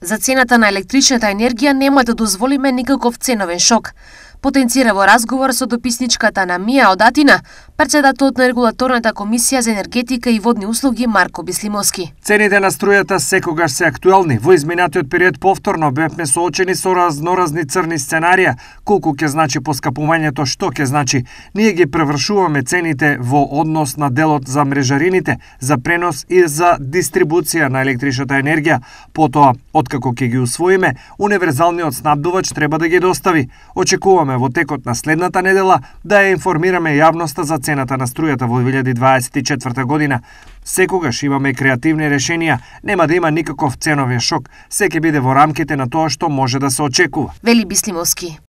За цената на електричната енергија нема да дозволиме никаков ценовен шок потенцира во разговор со дописничката на Мија Одатина, председателот на регулаторната комисија за енергетика и водни услуги Марко Бислимовски. Цените на струјата секогаш се актуелни. Во изминатиот период повторно бевме соочени со разноразни црни сценарија, колку ќе значи поскапувањето, што ќе значи. Ние ги превршуваме цените во однос на делот за мрежарините, за пренос и за дистрибуција на електричната енергија. Потоа, откако ќе ги усвоиме, универзалниот снабдувач треба да ги достави. Очекуваме очекуваме во текот на следната недела да ја информираме јавноста за цената на струјата во 2024 година. Секогаш имаме креативни решенија, нема да има никаков ценовен шок, се ќе биде во рамките на тоа што може да се очекува. Вели Бислимовски.